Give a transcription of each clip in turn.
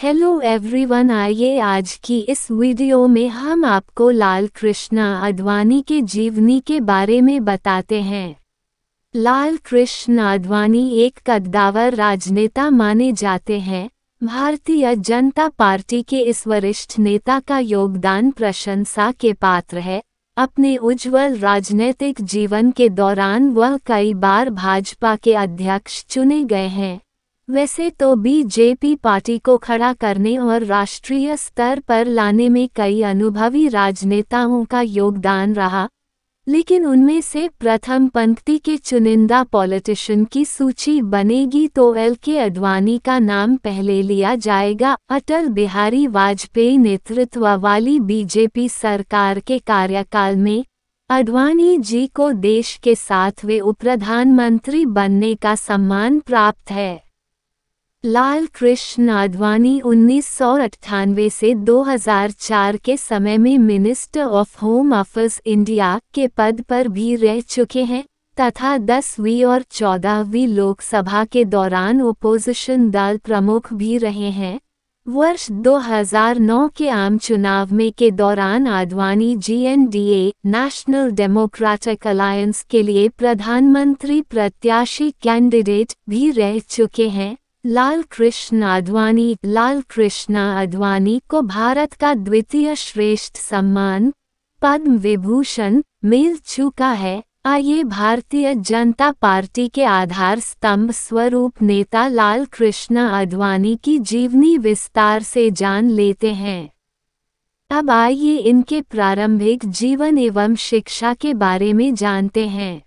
hello everyone आइए आज की इस वीडियो में हम आपको लाल कृष्णा आडवाणी के जीवनी के बारे में बताते हैं लाल कृष्ण आडवाणी एक कद्दावर राजनेता माने जाते हैं भारतीय जनता पार्टी के इस वरिष्ठ नेता का योगदान प्रशंसा के पात्र है अपने उज्जवल राजनीतिक जीवन के दौरान वह कई बार भाजपा के अध्यक्ष चुने गए हैं वैसे तो बीजेपी पार्टी को खड़ा करने और राष्ट्रीय स्तर पर लाने में कई अनुभवी राजनेताओं का योगदान रहा लेकिन उनमें से प्रथम पंक्ति के चुनिंदा पॉलिटिशियन की सूची बनेगी तो एल के अडवाणी का नाम पहले लिया जाएगा अटल बिहारी वाजपेयी नेतृत्व वाली बीजेपी सरकार के कार्यकाल में अडवाणी जी को देश के वे उप प्रधानमंत्री बनने का सम्मान प्राप्त है लाल कृष्ण आडवाणी उन्नीस से 2004 के समय में minister of home affairs India के पद पर भी रह चुके हैं तथा दसवीं और चौदहवीं लोकसभा के दौरान ओपोजिशन दल प्रमुख भी रहे हैं वर्ष 2009 के आम चुनाव में के दौरान आडवाणी जीएनडीए नेशनल डेमोक्रेटिक अलायंस के लिए प्रधानमंत्री प्रत्याशी कैंडिडेट भी रह चुके हैं लाल कृष्ण आडवाणी लाल कृष्ण आडवाणी को भारत का द्वितीय श्रेष्ठ सम्मान पद्म विभूषण मिल चुका है आइए भारतीय जनता पार्टी के आधार स्तंभ स्वरूप नेता लाल कृष्ण आडवाणी की जीवनी विस्तार से जान लेते हैं अब आइए इनके प्रारंभिक जीवन एवं शिक्षा के बारे में जानते हैं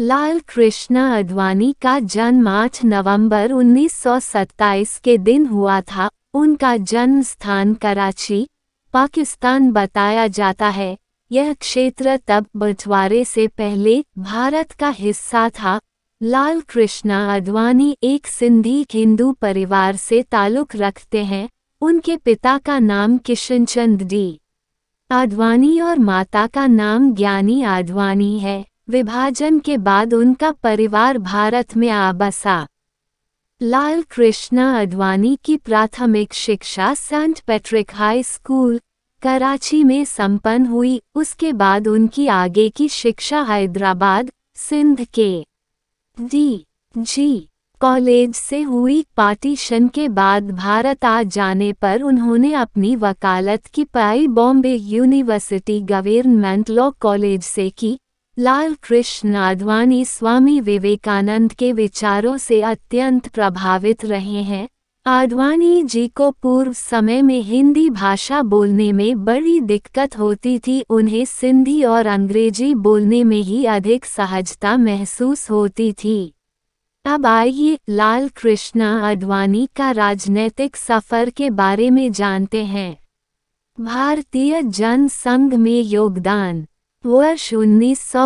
लाल कृष्णा अडवाणी का जन्म 8 नवंबर 1927 के दिन हुआ था उनका जन्म स्थान कराची पाकिस्तान बताया जाता है यह क्षेत्र तब बंटवारे से पहले भारत का हिस्सा था लाल कृष्णा अडवाणी एक सिंधी हिंदू परिवार से ताल्लुक़ रखते हैं उनके पिता का नाम किशन चंद डी आडवाणी और माता का नाम ज्ञानी आडवाणी है विभाजन के बाद उनका परिवार भारत में आ बसा लाल कृष्णा अडवाणी की प्राथमिक शिक्षा saint Patrick high school Karachi में संपन्न हुई उसके बाद उनकी आगे की शिक्षा हैदराबाद सिंध के डी जी कॉलेज से हुई पार्टीशन के बाद भारत आ जाने पर उन्होंने अपनी वकालत की पढ़ाई Bombay university government law college से की लाल कृष्ण आडवाणी स्वामी विवेकानंद के विचारों से अत्यंत प्रभावित रहे हैं आडवाणी जी को पूर्व समय में हिंदी भाषा बोलने में बड़ी दिक्कत होती थी उन्हें सिंधी और अंग्रेजी बोलने में ही अधिक सहजता महसूस होती थी अब आइए लाल कृष्णा आडवाणी का राजनैतिक सफर के बारे में जानते हैं भारतीय जन संघ में योगदान वर्ष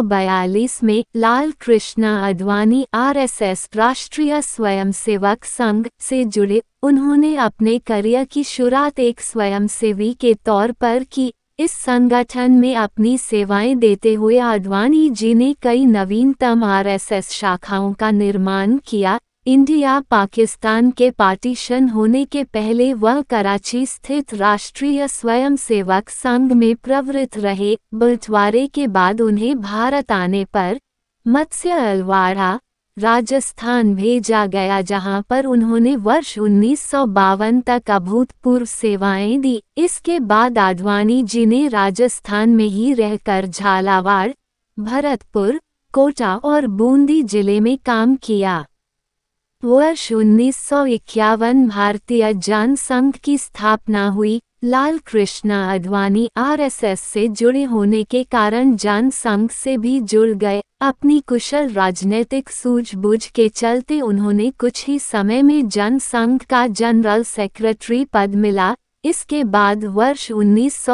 बयालीस में लाल कृष्णा एस आरएसएस राष्ट्रीय स्वयंसेवक संघ से जुड़े उन्होंने अपने करियर की शुरुआत एक स्वयंसेवी के तौर पर की इस संगठन में अपनी सेवाएं देते हुए आडवाणी जी ने कई नवीनतम आरएसएस शाखाओं का निर्माण किया इंडिया पाकिस्तान के पार्टीशन होने के पहले वह कराची स्थित राष्ट्रीय स्वयंसेवक संघ में प्रवृत्त रहे बंटवारे के बाद उन्हें भारत आने पर मत्स्य अलवाड़ा राजस्थान भेजा गया जहां पर उन्होंने वर्ष उन्नीस तक अभूतपूर्व सेवाएं दी इसके बाद आडवाणी जी ने राजस्थान में ही रहकर झालावाड़ भरतपुर कोटा और बूंदी जिले में काम किया वर्ष उन्नीस भारतीय जनसंघ की स्थापना हुई लाल कृष्णा अडवाणी आरएसएस से जुड़े होने के कारण जनसंघ से भी जुड़ गए अपनी कुशल राजनीतिक सूझबूझ के चलते उन्होंने कुछ ही समय में जनसंघ का जनरल सेक्रेटरी पद मिला इसके बाद वर्ष उन्नीस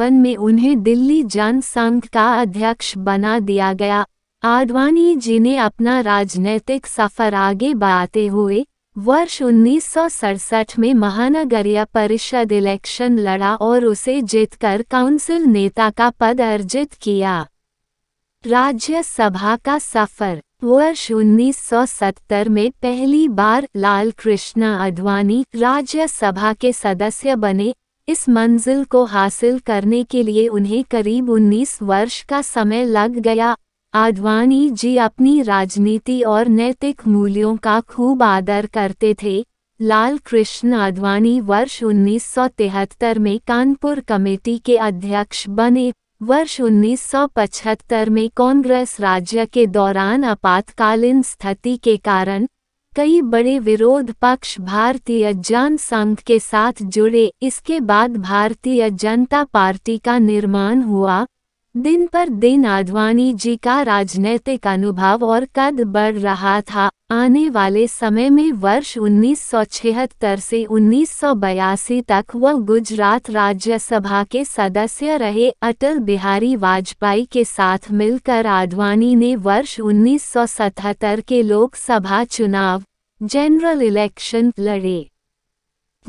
में उन्हें दिल्ली जनसंघ का अध्यक्ष बना दिया गया आडवाणी जी ने अपना राजनैतिक सफर आगे बढ़ाते हुए वर्ष उन्नीस में महानगरीय परिषद इलेक्शन लड़ा और उसे जीतकर काउंसिल नेता का पद अर्जित किया राज्यसभा का सफर वर्ष 1970 में पहली बार लाल कृष्णा आडवाणी राज्यसभा के सदस्य बने इस मंजिल को हासिल करने के लिए उन्हें करीब 19 वर्ष का समय लग गया आडवाणी जी अपनी राजनीति और नैतिक मूल्यों का खूब आदर करते थे लाल कृष्ण आडवाणी वर्ष 1973 में कानपुर कमेटी के अध्यक्ष बने वर्ष 1975 में कांग्रेस राज्य के दौरान आपातकालीन स्थिति के कारण कई बड़े विरोध पक्ष भारतीय जन संघ के साथ जुड़े इसके बाद भारतीय जनता पार्टी का निर्माण हुआ दिन पर दिन आडवाणी जी का राजनैतिक अनुभव और कद बढ़ रहा था आने वाले समय में वर्ष 1976 से 1982 तक वह गुजरात राज्यसभा के सदस्य रहे अटल बिहारी वाजपेयी के साथ मिलकर आडवाणी ने वर्ष 1977 के लोकसभा चुनाव जनरल इलेक्शन लड़े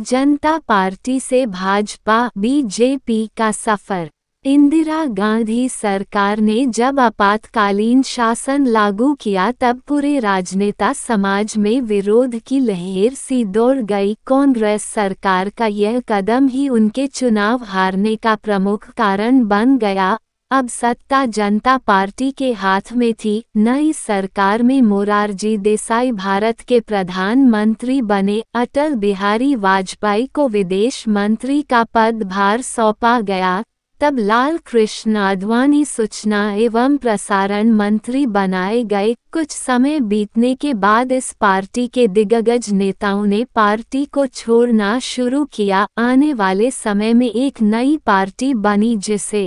जनता पार्टी से भाजपा बीजेपी का सफर इंदिरा गांधी सरकार ने जब आपातकालीन शासन लागू किया तब पूरे राजनेता समाज में विरोध की लहर सी दौड़ गई कांग्रेस सरकार का यह कदम ही उनके चुनाव हारने का प्रमुख कारण बन गया अब सत्ता जनता पार्टी के हाथ में थी नई सरकार में मोरारजी देसाई भारत के प्रधानमंत्री बने अटल बिहारी वाजपेयी को विदेश मंत्री का पदभार सौंपा गया तब लाल कृष्ण आडवाणी सूचना एवं प्रसारण मंत्री बनाए गए कुछ समय बीतने के बाद इस पार्टी के दिग्गज नेताओं ने पार्टी को छोड़ना शुरू किया आने वाले समय में एक नई पार्टी बनी जिसे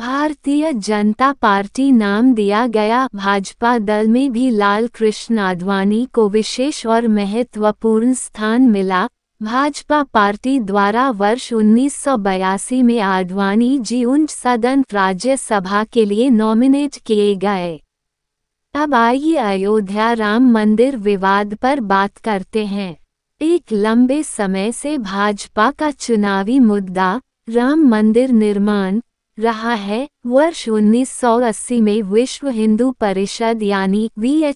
भारतीय जनता पार्टी नाम दिया गया भाजपा दल में भी लाल कृष्ण आडवाणी को विशेष और महत्वपूर्ण स्थान मिला भाजपा पार्टी द्वारा वर्ष उन्नीस में आडवाणी जी उंज सदन राज्यसभा के लिए नॉमिनेट किए गए अब आइए अयोध्या राम मंदिर विवाद पर बात करते हैं एक लंबे समय से भाजपा का चुनावी मुद्दा राम मंदिर निर्माण रहा है वर्ष 1980 में विश्व हिंदू परिषद यानी वी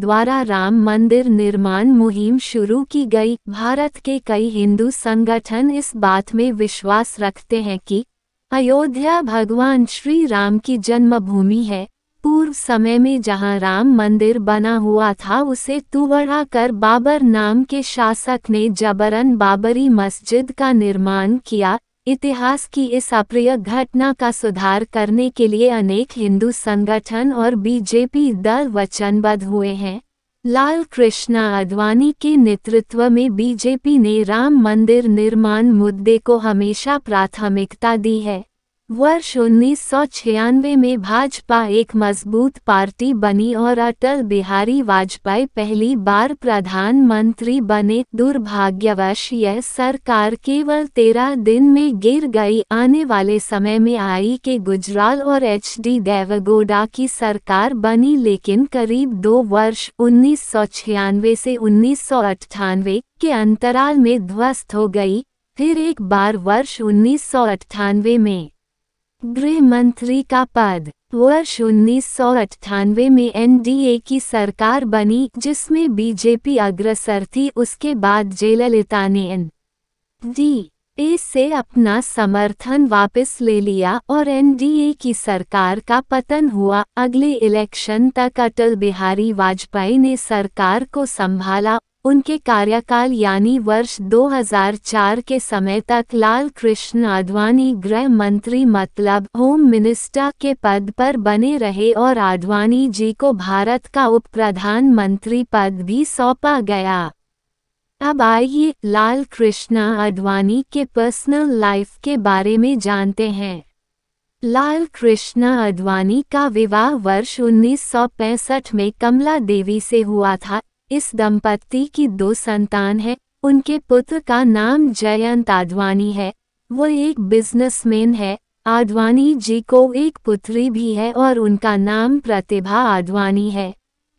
द्वारा राम मंदिर निर्माण मुहिम शुरू की गई भारत के कई हिंदू संगठन इस बात में विश्वास रखते हैं कि अयोध्या भगवान श्री राम की जन्मभूमि है पूर्व समय में जहां राम मंदिर बना हुआ था उसे तुवड़ा कर बाबर नाम के शासक ने जबरन बाबरी मस्जिद का निर्माण किया इतिहास की इस अप्रिय घटना का सुधार करने के लिए अनेक हिंदू संगठन और बीजेपी दल वचनबद्ध हुए हैं लाल कृष्णा आडवाणी के नेतृत्व में बीजेपी ने राम मंदिर निर्माण मुद्दे को हमेशा प्राथमिकता दी है वर्ष उन्नीस में भाजपा एक मजबूत पार्टी बनी और अटल बिहारी वाजपेयी पहली बार प्रधानमंत्री बने दुर्भाग्यवश यह सरकार केवल तेरह दिन में गिर गई आने वाले समय में आई के गुजराल और एच डी देवगोडा की सरकार बनी लेकिन करीब दो वर्ष उन्नीस से उन्नीस के अंतराल में ध्वस्त हो गई फिर एक बार वर्ष उन्नीस में गृह मंत्री का पद वर्ष उन्नीस में एनडीए की सरकार बनी जिसमें बीजेपी अग्रसर थी उसके बाद जयललिता ने एन डी ए से अपना समर्थन वापस ले लिया और एनडीए की सरकार का पतन हुआ अगले इलेक्शन तक अटल बिहारी वाजपेयी ने सरकार को संभाला उनके कार्यकाल यानी वर्ष 2004 के समय तक लाल कृष्ण आडवाणी गृह मंत्री मतलब होम मिनिस्टर के पद पर बने रहे और आडवाणी जी को भारत का उप प्रधानमंत्री पद भी सौंपा गया अब आइए लाल कृष्णा आडवाणी के पर्सनल लाइफ के बारे में जानते हैं लाल कृष्णा आडवाणी का विवाह वर्ष 1965 में कमला देवी से हुआ था इस दंपत्ति की दो संतान है उनके पुत्र का नाम जयंत आडवाणी है वो एक बिजनेसमैन है आडवाणी जी को एक पुत्री भी है और उनका नाम प्रतिभा आडवाणी है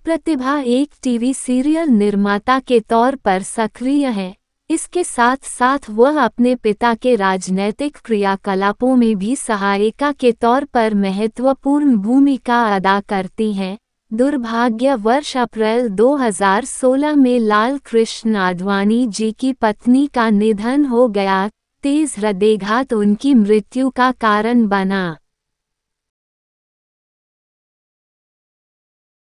प्रतिभा एक टीवी सीरियल निर्माता के तौर पर सक्रिय है इसके साथ साथ वह अपने पिता के राजनैतिक क्रियाकलापों में भी सहायिका के तौर पर महत्वपूर्ण भूमिका अदा करती हैं वर्ष अप्रैल 2016 में लाल कृष्ण आडवाणी जी की पत्नी का निधन हो गया तेज हृदयघात उनकी मृत्यु का कारण बना